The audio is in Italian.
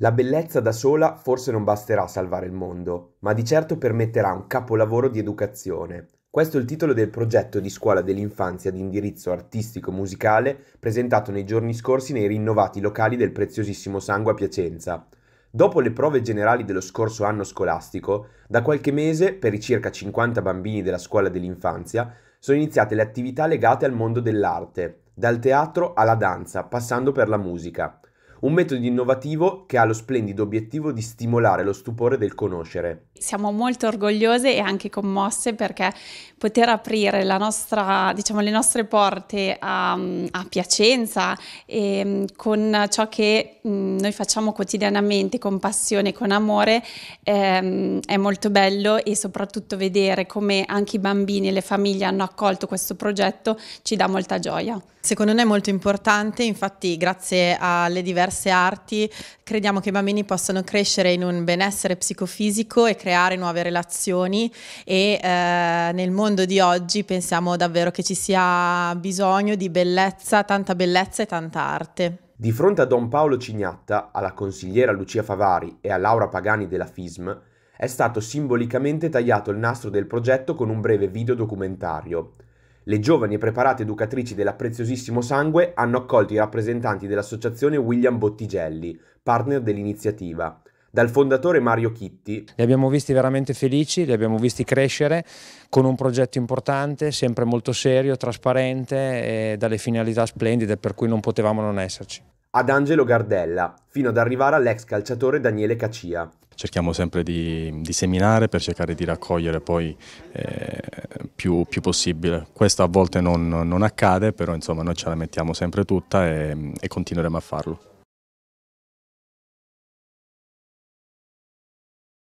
La bellezza da sola forse non basterà a salvare il mondo, ma di certo permetterà un capolavoro di educazione. Questo è il titolo del progetto di scuola dell'infanzia di indirizzo artistico-musicale presentato nei giorni scorsi nei rinnovati locali del preziosissimo sangue a Piacenza. Dopo le prove generali dello scorso anno scolastico, da qualche mese, per i circa 50 bambini della scuola dell'infanzia, sono iniziate le attività legate al mondo dell'arte, dal teatro alla danza, passando per la musica un metodo innovativo che ha lo splendido obiettivo di stimolare lo stupore del conoscere. Siamo molto orgogliose e anche commosse perché poter aprire nostra, diciamo, le nostre porte a, a Piacenza e, ehm, con ciò che mh, mm, noi facciamo quotidianamente con passione, con amore, ehm, è molto bello e soprattutto vedere come anche i bambini e le famiglie hanno accolto questo progetto ci dà molta gioia. Secondo noi è molto importante, infatti grazie alle diverse diverse arti, crediamo che i bambini possano crescere in un benessere psicofisico e creare nuove relazioni e eh, nel mondo di oggi pensiamo davvero che ci sia bisogno di bellezza, tanta bellezza e tanta arte. Di fronte a Don Paolo Cignatta, alla consigliera Lucia Favari e a Laura Pagani della FISM, è stato simbolicamente tagliato il nastro del progetto con un breve video documentario, le giovani e preparate educatrici della Preziosissimo Sangue hanno accolto i rappresentanti dell'associazione William Bottigelli, partner dell'iniziativa dal fondatore Mario Chitti. Li abbiamo visti veramente felici, li abbiamo visti crescere con un progetto importante, sempre molto serio, trasparente e dalle finalità splendide per cui non potevamo non esserci. Ad Angelo Gardella, fino ad arrivare all'ex calciatore Daniele Cacia. Cerchiamo sempre di, di seminare per cercare di raccogliere poi eh, più, più, possibile. Questo a volte non, non, accade, però insomma noi ce la mettiamo sempre tutta e, e continueremo a farlo.